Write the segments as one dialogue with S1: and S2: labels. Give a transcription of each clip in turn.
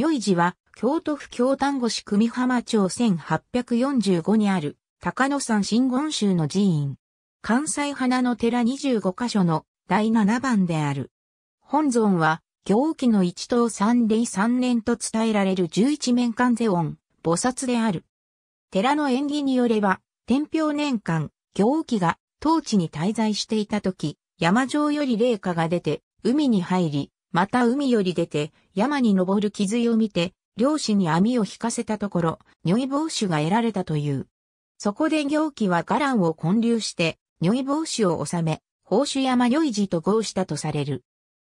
S1: 如意寺は、京都府京丹後市久美浜町1845にある、高野山真言宗の寺院。関西花の寺25カ所の第7番である。本尊は、行基の一等三礼三年と伝えられる11面観世音、菩薩である。寺の縁起によれば、天平年間、行基が当地に滞在していた時、山上より霊下が出て、海に入り、また海より出て、山に登る傷を見て、漁師に網を引かせたところ、如意帽子が得られたという。そこで行基は伽藍を混流して、如意帽子を収め、宝珠山如意寺と合したとされる。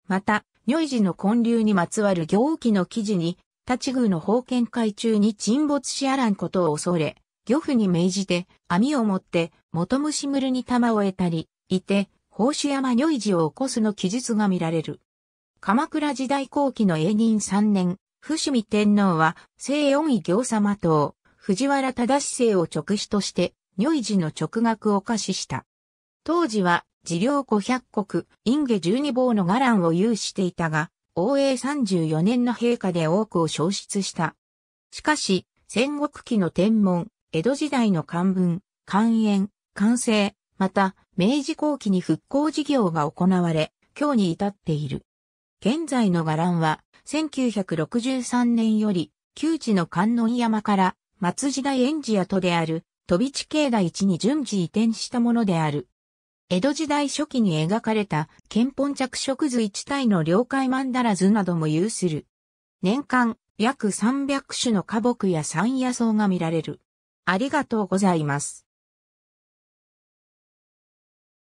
S1: また、如意寺の混流にまつわる行基の記事に、立ち宮の封建会中に沈没しあらんことを恐れ、漁夫に命じて、網を持って、元虫むるに玉を得たり、いて、宝珠山如意寺を起こすの記述が見られる。鎌倉時代後期の永仁3年、伏見天皇は、聖恩位行様党、藤原忠政を直使として、如意寺の直学を可視した。当時は、寺領五百国、院下十二坊の伽藍を有していたが、応永34年の陛下で多くを消失した。しかし、戦国期の天文、江戸時代の漢文、漢演、漢政、また、明治後期に復興事業が行われ、今日に至っている。現在の伽藍は、1963年より、旧地の観音山から、松時代園寺跡である、飛び地境内地に順次移転したものである。江戸時代初期に描かれた、憲本着色図一体の領海曼荼羅図なども有する。年間、約300種の花木や山野草が見られる。ありがとうございま
S2: す。